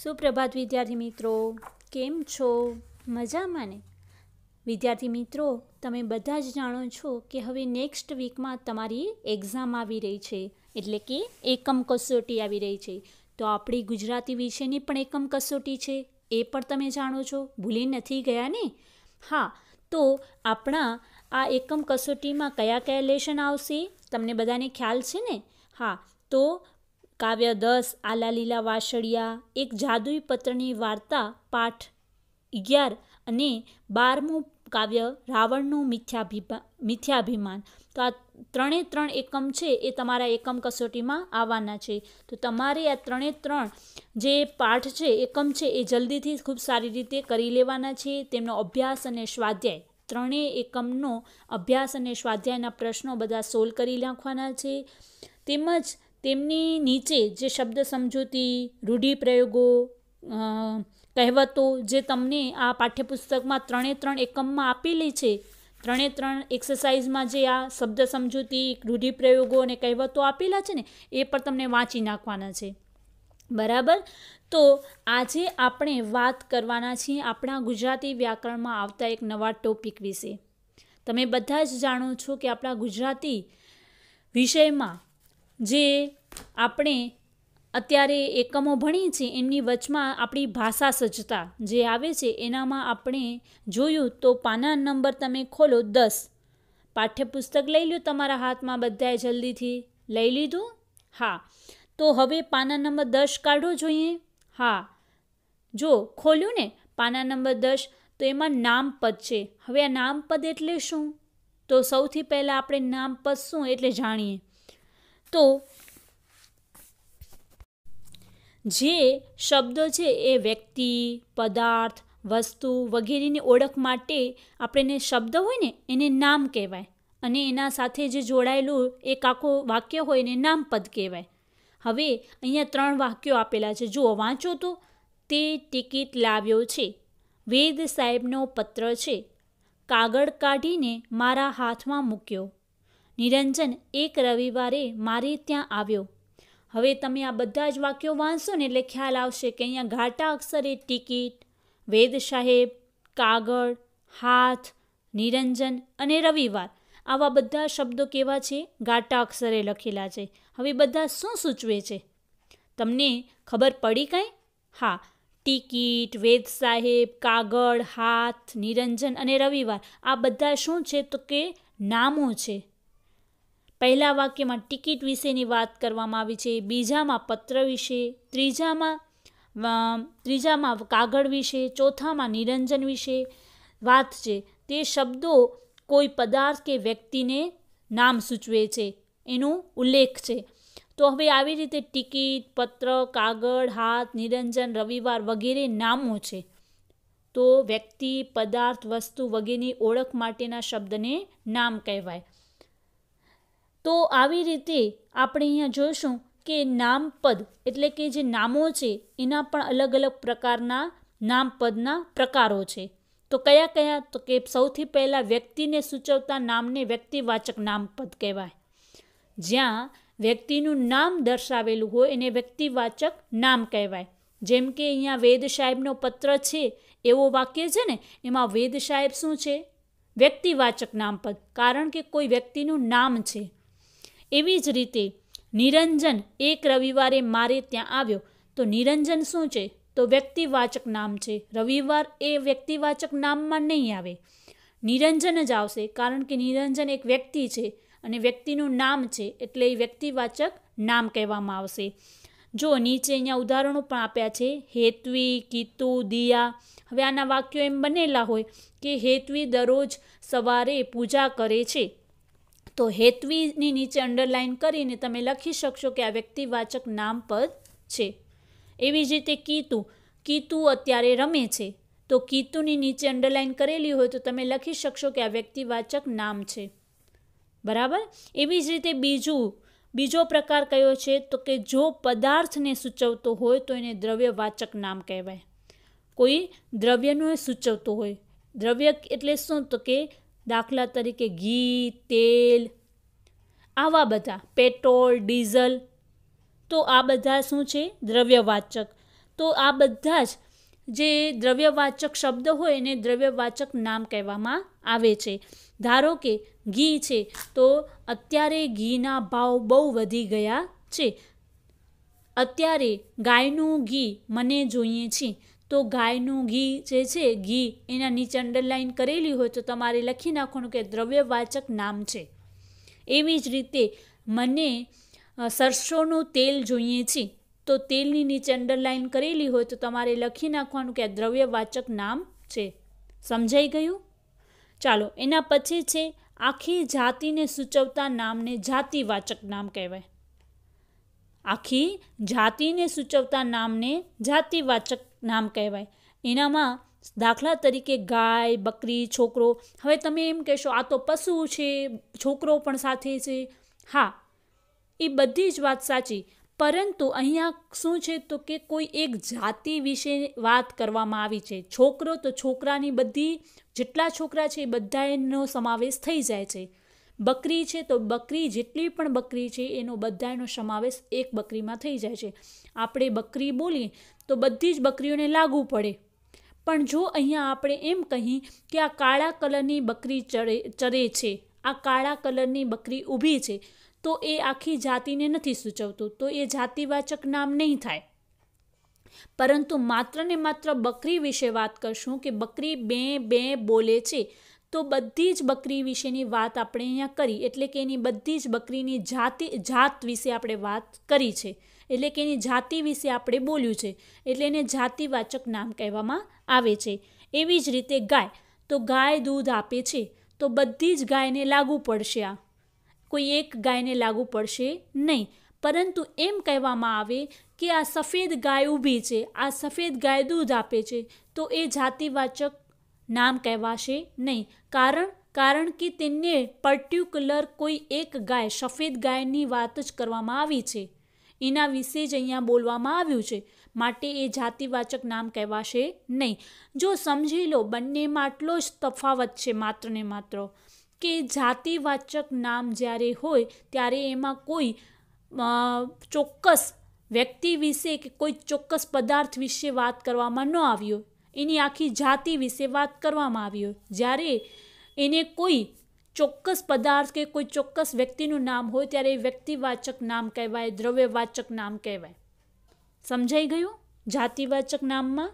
સુપ્રભાત વિદ્યાર્થી મિત્રો કેમ છો મજામાં ને વિદ્યાર્થી મિત્રો તમે બધા જ જાણો છો કે હવે નેક્સ્ટ વીકમાં તમારી એક્ઝામ આવી રહી છે એટલે કે એકમ કસોટી આવી રહી છે તો આપણી ગુજરાતી વિષયની પણ એકમ કસોટી છે એ પણ તમે જાણો છો ભૂલી નથી ગયા ને હા તો આપણા આ એકમ કસોટીમાં કયા કયા લેશન આવશે તમને બધાને ખ્યાલ છે ને હા તો કાવ્ય દસ આલાલીલા લીલા વાસળિયા એક જાદુઈ પત્રની વાર્તા પાઠ અગિયાર અને બારમું કાવ્ય રાવણનું મિથ્યાભિમા મિથ્યાભિમાન તો આ ત્રણે ત્રણ એકમ છે એ તમારા એકમ કસોટીમાં આવવાના છે તો તમારે આ ત્રણે ત્રણ જે પાઠ છે એકમ છે એ જલ્દીથી ખૂબ સારી રીતે કરી લેવાના છે તેમનો અભ્યાસ અને સ્વાધ્યાય ત્રણેય એકમનો અભ્યાસ અને સ્વાધ્યાયના પ્રશ્નો બધા સોલ્વ કરી નાખવાના છે તેમજ તેમની નીચે જે શબ્દ સમજૂતી રૂઢિપ્રયોગો કહેવતો જે તમને આ પાઠ્યપુસ્તકમાં ત્રણે ત્રણ એકમમાં આપેલી છે ત્રણે ત્રણ એક્સરસાઇઝમાં જે આ શબ્દ સમજૂતી રૂઢિપ્રયોગો અને કહેવતો આપેલા છે ને એ પણ તમને વાંચી નાખવાના છે બરાબર તો આજે આપણે વાત કરવાના છીએ આપણા ગુજરાતી વ્યાકરણમાં આવતા એક નવા ટોપિક વિશે તમે બધા જ જાણો છો કે આપણા ગુજરાતી વિષયમાં જે આપણે અત્યારે એકમો ભણીએ છીએ એમની વચમાં આપણી ભાષા સજ્જતા જે આવે છે એનામાં આપણે જોયું તો પાના નંબર તમે ખોલો દસ પાઠ્યપુસ્તક લઈ લો તમારા હાથમાં બધાએ જલ્દીથી લઈ લીધું હા તો હવે પાના નંબર દસ કાઢો જોઈએ હા જો ખોલ્યું ને પાના નંબર દસ તો એમાં નામપદ છે હવે આ નામપદ એટલે શું તો સૌથી પહેલાં આપણે નામપદ શું એટલે જાણીએ તો જે શબ્દ છે એ વ્યક્તિ પદાર્થ વસ્તુ વગેરેની ઓળખ માટે આપણે શબ્દ હોય ને એને નામ કહેવાય અને એના સાથે જે જોડાયેલું એક આખું વાક્ય હોય એને નામપદ કહેવાય હવે અહીંયા ત્રણ વાક્યો આપેલા છે જુઓ વાંચો તો તે ટિકિટ લાવ્યો છે વેદ સાહેબનો પત્ર છે કાગળ કાઢીને મારા હાથમાં મૂક્યો નિરંજન એક રવિવારે મારે ત્યાં આવ્યો હવે તમે આ બધા જ વાક્યો વાંચશો ને એટલે ખ્યાલ આવશે કે અહીંયા ઘાટા અક્ષરે ટિકિટ વેદ સાહેબ કાગળ હાથ નિરંજન અને રવિવાર આવા બધા શબ્દો કેવા છે ઘાટા અક્ષરે લખેલા છે હવે બધા શું સૂચવે છે તમને ખબર પડી કાંઈ હા ટિકિટ વેદ સાહેબ કાગળ હાથ નિરંજન અને રવિવાર આ બધા શું છે તો કે નામો છે પહેલા વાક્યમાં ટિકિટ વિશેની વાત કરવામાં આવી છે બીજામાં પત્ર વિશે ત્રીજામાં ત્રીજામાં કાગળ વિશે ચોથામાં નિરંજન વિશે વાત છે તે શબ્દો કોઈ પદાર્થ કે વ્યક્તિને નામ સૂચવે છે એનું ઉલ્લેખ છે તો હવે આવી રીતે ટિકિટ પત્ર કાગળ હાથ નિરંજન રવિવાર વગેરે નામો છે તો વ્યક્તિ પદાર્થ વસ્તુ વગેરેની ઓળખ માટેના શબ્દને નામ કહેવાય તો આવી રીતે આપણે અહીંયા જોઈશું કે નામપદ એટલે કે જે નામો છે એના પણ અલગ અલગ પ્રકારના નામપદના પ્રકારો છે તો કયા કયા તો કે સૌથી પહેલાં વ્યક્તિને સૂચવતા નામને વ્યક્તિવાચક નામપદ કહેવાય જ્યાં વ્યક્તિનું નામ દર્શાવેલું હોય એને વ્યક્તિવાચક નામ કહેવાય જેમ કે અહીંયા વેદ સાહેબનો પત્ર છે એવો વાક્ય છે ને એમાં વેદ સાહેબ શું છે વ્યક્તિવાચક નામપદ કારણ કે કોઈ વ્યક્તિનું નામ છે એવી જ રીતે નિરંજન એક રવિવારે મારે ત્યાં આવ્યો તો નિરંજન શું છે તો વ્યક્તિવાચક નામ છે રવિવાર એ વ્યક્તિવાચક નામમાં નહીં આવે નિરંજન જ આવશે કારણ કે નિરંજન એક વ્યક્તિ છે અને વ્યક્તિનું નામ છે એટલે એ વ્યક્તિવાચક નામ કહેવામાં આવશે જો નીચે અહીંયા ઉદાહરણો પણ આપ્યા છે હેતવી કીતુ દિયા હવે આના વાક્યો એમ બનેલા હોય કે હેતવી દરરોજ સવારે પૂજા કરે છે તો હેતવીની નીચે અંડરલાઇન કરીને તમે લખી શકશો કે આ વ્યક્તિવાચક નામ પદ છે એવી જ રીતે કીતુ કીતુ અત્યારે રમે છે તો કીતુની નીચે અંડરલાઇન કરેલી હોય તો તમે લખી શકશો કે આ વ્યક્તિવાચક નામ છે બરાબર એવી જ રીતે બીજું બીજો પ્રકાર કયો છે તો કે જો પદાર્થને સૂચવતો હોય તો એને દ્રવ્યવાચક નામ કહેવાય કોઈ દ્રવ્યનું સૂચવતો હોય દ્રવ્ય એટલે શું તો કે દાખલા તરીકે ઘી તેલ આવા બધા પેટ્રોલ ડીઝલ તો આ બધા શું છે દ્રવ્યવાચક તો આ બધા જ જે દ્રવ્યવાચક શબ્દ હોય એને દ્રવ્યવાચક નામ કહેવામાં આવે છે ધારો કે ઘી છે તો અત્યારે ઘીના ભાવ બહુ વધી ગયા છે અત્યારે ગાયનું ઘી મને જોઈએ છે તો ગાયનું ઘી જે છે ઘી એના નીચે અંડરલાઇન કરેલી હોય તો તમારે લખી નાખવાનું કે દ્રવ્યવાચક નામ છે એવી જ રીતે મને સરસોનું તેલ જોઈએ છે તો તેલની નીચે અંડરલાઇન કરેલી હોય તો તમારે લખી નાખવાનું કે દ્રવ્યવાચક નામ છે સમજાઈ ગયું ચાલો એના પછી છે આખી જાતિને સૂચવતા નામને જાતિવાચક નામ કહેવાય આખી જાતિને સૂચવતા નામને જાતિવાચક નામ કહેવાય એનામાં દાખલા તરીકે ગાય બકરી છોકરો હવે તમે એમ કહેશો આ તો પશુ છે છોકરો પણ સાથે છે હા એ બધી જ વાત સાચી પરંતુ અહીંયા શું છે તો કે કોઈ એક જાતિ વિશે વાત કરવામાં આવી છે છોકરો તો છોકરાની બધી જેટલા છોકરા છે એ બધા સમાવેશ થઈ જાય છે બકરી છે તો બકરી જેટલી પણ બકરી છે એનો બધાનો સમાવેશ એક બકરીમાં થઈ જાય છે આપણે બકરી બોલીએ તો બધી જ બકરીઓને લાગુ પડે પણ જો અહીંયા આપણે એમ કહી કે આ કાળા કલરની બકરી ચરે ચરે છે આ કાળા કલરની બકરી ઊભી છે તો એ આખી જાતિને નથી સૂચવતું તો એ જાતિવાચક નામ નહીં થાય પરંતુ માત્ર ને માત્ર બકરી વિશે વાત કરશું કે બકરી બે બે બોલે છે તો બધી જ બકરી વિશેની વાત આપણે અહીંયા કરી એટલે કે એની બધી જ બકરીની જાતિ જાત વિશે આપણે વાત કરી છે એટલે કે એની જાતિ વિશે આપણે બોલ્યું છે એટલે એને જાતિવાચક નામ કહેવામાં આવે છે એવી જ રીતે ગાય તો ગાય દૂધ આપે છે તો બધી જ ગાયને લાગુ પડશે આ કોઈ એક ગાયને લાગુ પડશે નહીં પરંતુ એમ કહેવામાં આવે કે આ સફેદ ગાય ઊભી છે આ સફેદ ગાય દૂધ આપે છે તો એ જાતિવાચક નામ કહેવાશે નહીં કારણ કારણ કે તેને પર્ટિક્યુલર કોઈ એક ગાય સફેદ ગાયની વાત જ કરવામાં આવી છે એના વિશે જ અહીંયા બોલવામાં આવ્યું છે માટે એ જાતિવાચક નામ કહેવાશે નહીં જો સમજી લો બંનેમાં આટલો જ તફાવત છે માત્ર ને માત્ર કે જાતિવાચક નામ જ્યારે હોય ત્યારે એમાં કોઈ ચોક્કસ વ્યક્તિ વિશે કે કોઈ ચોક્કસ પદાર્થ વિશે વાત કરવામાં ન આવ્યો એની આખી જાતિ વિશે વાત કરવામાં આવી હોય જ્યારે એને કોઈ ચોક્કસ પદાર્થ કે કોઈ ચોક્કસ વ્યક્તિનું નામ હોય ત્યારે એ વ્યક્તિવાચક નામ કહેવાય દ્રવ્યવાચક નામ કહેવાય સમજાઈ ગયું જાતિવાચક નામમાં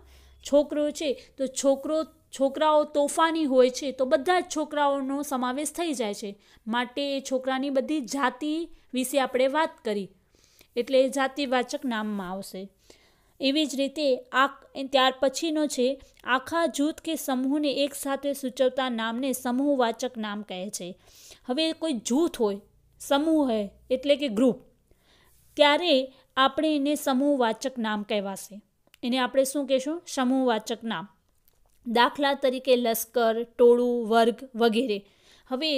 છોકરો છે તો છોકરો છોકરાઓ તોફાની હોય છે તો બધા જ છોકરાઓનો સમાવેશ થઈ જાય છે માટે એ છોકરાની બધી જાતિ વિશે આપણે વાત કરી એટલે એ જાતિવાચક નામમાં આવશે એવી જ રીતે આ ત્યાર પછીનો છે આખા જૂથ કે સમૂહને એકસાથે સૂચવતા નામને સમૂહવાચક નામ કહે છે હવે કોઈ જૂથ હોય સમૂહ હોય એટલે કે ગ્રુપ ત્યારે આપણે એને સમૂહવાચક નામ કહેવાશે એને આપણે શું કહેશું સમૂહવાચક નામ દાખલા તરીકે લશ્કર ટોળું વર્ગ વગેરે હવે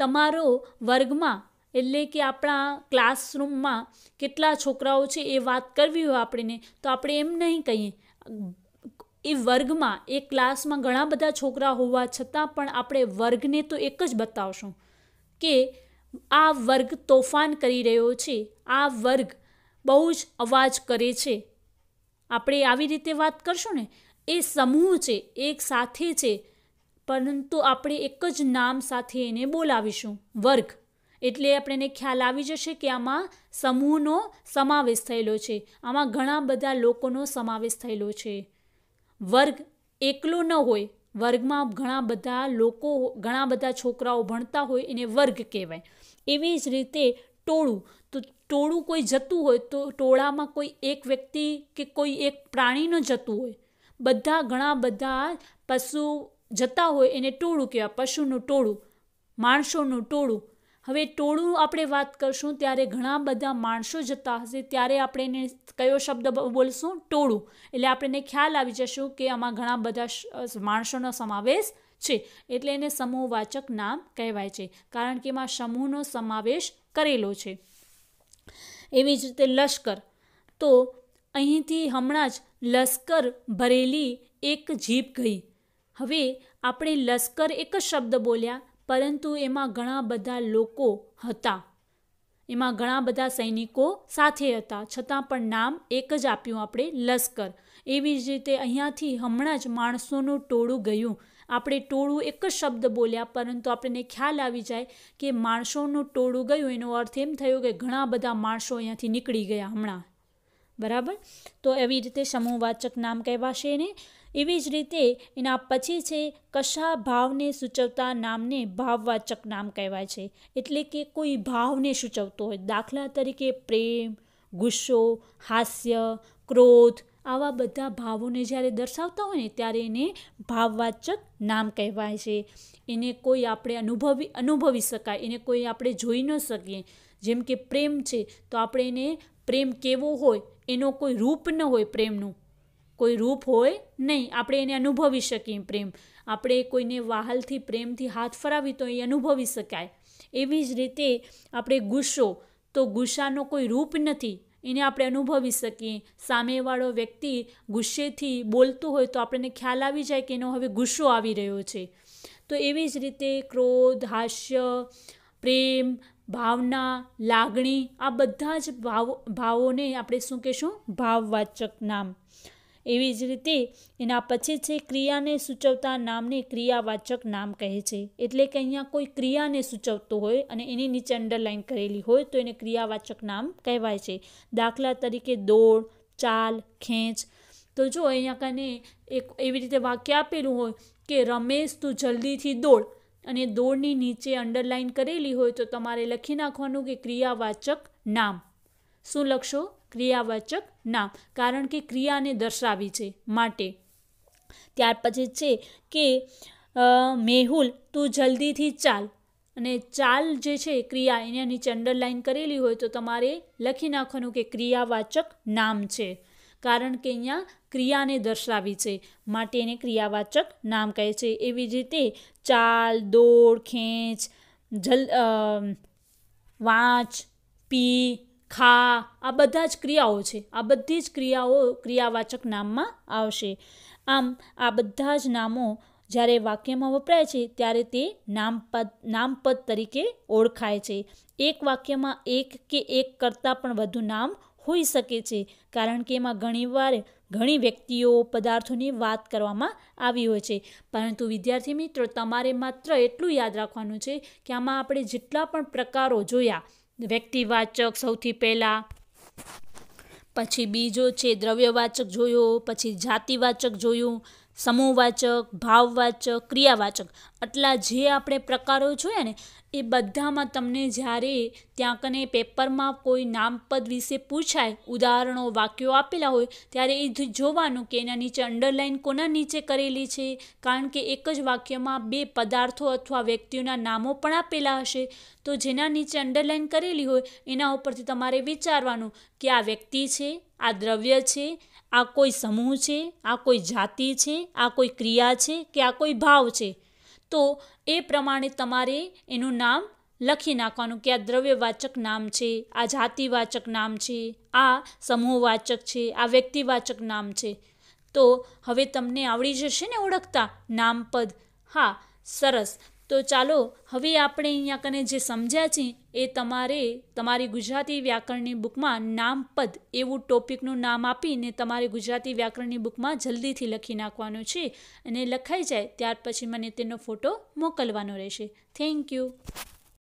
તમારો વર્ગમાં એટલે કે આપણા ક્લાસરૂમમાં કેટલા છોકરાઓ છે એ વાત કરવી હોય આપણને તો આપણે એમ નહીં કહીએ એ વર્ગમાં એ ક્લાસમાં ઘણા બધા છોકરા હોવા છતાં પણ આપણે વર્ગને તો એક જ બતાવશું કે આ વર્ગ તોફાન કરી રહ્યો છે આ વર્ગ બહુ જ અવાજ કરે છે આપણે આવી રીતે વાત કરશું ને એ સમૂહ છે એક સાથે છે પરંતુ આપણે એક જ નામ સાથે એને બોલાવીશું વર્ગ એટલે આપણે એને ખ્યાલ આવી જશે કે આમાં સમૂહનો સમાવેશ થયેલો છે આમાં ઘણા બધા લોકોનો સમાવેશ થયેલો છે વર્ગ એકલો ન હોય વર્ગમાં ઘણા બધા લોકો ઘણા બધા છોકરાઓ ભણતા હોય એને વર્ગ કહેવાય એવી જ રીતે ટોળું તો ટોળું કોઈ જતું હોય તો ટોળામાં કોઈ એક વ્યક્તિ કે કોઈ એક પ્રાણીનો જતું હોય બધા ઘણા બધા પશુ જતા હોય એને ટોળું કહેવાય પશુનું ટોળું માણસોનું ટોળું હવે ટોળું આપણે વાત કરશું ત્યારે ઘણા બધા માણસો જતા હશે ત્યારે આપણે એને કયો શબ્દ બોલશું ટોળું એટલે આપણને ખ્યાલ આવી જશું કે આમાં ઘણા બધા માણસોનો સમાવેશ છે એટલે એને સમૂહવાચક નામ કહેવાય છે કારણ કે એમાં સમૂહનો સમાવેશ કરેલો છે એવી જ રીતે લશ્કર તો અહીંથી હમણાં જ લશ્કર ભરેલી એક જીપ ગઈ હવે આપણે લશ્કર એક જ શબ્દ બોલ્યા પરંતુ એમાં ઘણા બધા લોકો હતા એમાં ઘણા બધા સૈનિકો સાથે હતા છતાં પણ નામ એક જ આપ્યું આપણે લશ્કર એવી જ રીતે અહીંયાથી હમણાં જ માણસોનું ટોળું ગયું આપણે ટોળું એક જ શબ્દ બોલ્યા પરંતુ આપણને ખ્યાલ આવી જાય કે માણસોનું ટોળું ગયું એનો અર્થ એમ થયો કે ઘણા બધા માણસો અહીંયાથી નીકળી ગયા હમણાં બરાબર તો એવી રીતે સમૂહવાચક નામ કહેવાશે ને એવી જ રીતે એના પછી છે કશા ભાવને સૂચવતા નામને ભાવવાચક નામ કહેવાય છે એટલે કે કોઈ ભાવને સૂચવતો હોય દાખલા તરીકે પ્રેમ ગુસ્સો હાસ્ય ક્રોધ આવા બધા ભાવોને જ્યારે દર્શાવતા હોય ને ત્યારે એને ભાવવાચક નામ કહેવાય છે એને કોઈ આપણે અનુભવી અનુભવી શકાય એને કોઈ આપણે જોઈ ન શકીએ જેમ કે પ્રેમ છે તો આપણે એને પ્રેમ કેવો હોય એનો કોઈ રૂપ ન હોય પ્રેમનું કોઈ રૂપ હોય નહીં આપણે એને અનુભવી શકીએ પ્રેમ આપણે કોઈને વાહલથી પ્રેમથી હાથ ફરાવી તો એ અનુભવી શકાય એવી જ રીતે આપણે ગુસ્સો તો ગુસ્સાનો કોઈ રૂપ નથી એને આપણે અનુભવી શકીએ સામેવાળો વ્યક્તિ ગુસ્સેથી બોલતો હોય તો આપણને ખ્યાલ આવી જાય કે એનો હવે ગુસ્સો આવી રહ્યો છે તો એવી જ રીતે ક્રોધ હાસ્ય પ્રેમ ભાવના લાગણી આ બધા જ ભાવ ભાવોને આપણે શું કહેશું ભાવવાચક નામ એવી જ રીતે એના પછી છે ક્રિયાને સૂચવતા નામને ક્રિયાવાચક નામ કહે છે એટલે કે અહીંયા કોઈ ક્રિયાને સૂચવતો હોય અને એની નીચે અંડરલાઇન કરેલી હોય તો એને ક્રિયાવાચક નામ કહેવાય છે દાખલા તરીકે દોડ ચાલ ખેંચ તો જો અહીંયા કને એક એવી રીતે વાક્ય આપેલું હોય કે રમેશ તું જલ્દીથી દોડ અને દોડની નીચે અંડરલાઇન કરેલી હોય તો તમારે લખી નાખવાનું કે ક્રિયાવાચક નામ શું લખશો ક્રિયાવાચક નામ કારણ કે ક્રિયાને દર્શાવી છે માટે ત્યાર પછી છે કે મેહુલ તું જલ્દીથી ચાલ અને ચાલ જે છે ક્રિયા એને નીચે અંડરલાઇન કરેલી હોય તો તમારે લખી નાખવાનું કે ક્રિયાવાચક નામ છે કારણ કે અહીંયા ક્રિયાને દર્શાવી છે માટે એને ક્રિયાવાચક નામ કહે છે એવી જ રીતે ચાલ દોડ ખેંચ જલ વાંચ પી ખા આ બધા જ ક્રિયાઓ છે આ બધી જ ક્રિયાઓ ક્રિયાવાચક નામમાં આવશે આમ આ બધા જ નામો જ્યારે વાક્યમાં વપરાય છે ત્યારે તે નામપદ નામપદ તરીકે ઓળખાય છે એક વાક્યમાં એક કે એક કરતાં પણ વધુ નામ હોઈ શકે છે કારણ કે એમાં ઘણીવાર ઘણી વ્યક્તિઓ પદાર્થોની વાત કરવામાં આવી હોય છે પરંતુ વિદ્યાર્થી મિત્રો તમારે માત્ર એટલું યાદ રાખવાનું છે કે આમાં આપણે જેટલા પણ પ્રકારો જોયા વ્યક્તિવાચક સૌથી પહેલાં પછી બીજો છે દ્રવ્યવાચક જોયો પછી જાતિવાચક જોયું સમૂહવાચક ભાવવાચક ક્રિયાવાચક આટલા જે આપણે પ્રકારો જોયા ને એ બધામાં તમને જ્યારે ત્યાં કને પેપરમાં કોઈ નામપદ વિશે પૂછાય ઉદાહરણો વાક્યો આપેલા હોય ત્યારે એ જોવાનું કે એના નીચે અંડરલાઇન કોના નીચે કરેલી છે કારણ કે એક જ વાક્યમાં બે પદાર્થો અથવા વ્યક્તિઓના નામો પણ આપેલા હશે તો જેના નીચે અંડરલાઇન કરેલી હોય એના ઉપરથી તમારે વિચારવાનું કે આ વ્યક્તિ છે આ દ્રવ્ય છે આ કોઈ સમૂહ છે આ કોઈ જાતિ છે આ કોઈ ક્રિયા છે કે આ કોઈ ભાવ છે તો એ પ્રમાણે તમારે એનું નામ લખી નાખવાનું કે આ દ્રવ્યવાચક નામ છે આ જાતિવાચક નામ છે આ સમૂહવાચક છે આ વ્યક્તિવાચક નામ છે તો હવે તમને આવડી જશે ને ઓળખતા નામપદ હા સરસ તો ચાલો હવે આપણે અહીંયા કને જે સમજ્યા છીએ એ તમારે તમારી ગુજરાતી વ્યાકરણની બુકમાં નામપદ એવું ટોપિકનું નામ આપીને તમારે ગુજરાતી વ્યાકરણની બુકમાં જલ્દીથી લખી નાખવાનું છે અને લખાઈ જાય ત્યાર પછી મને તેનો ફોટો મોકલવાનો રહેશે થેન્ક યુ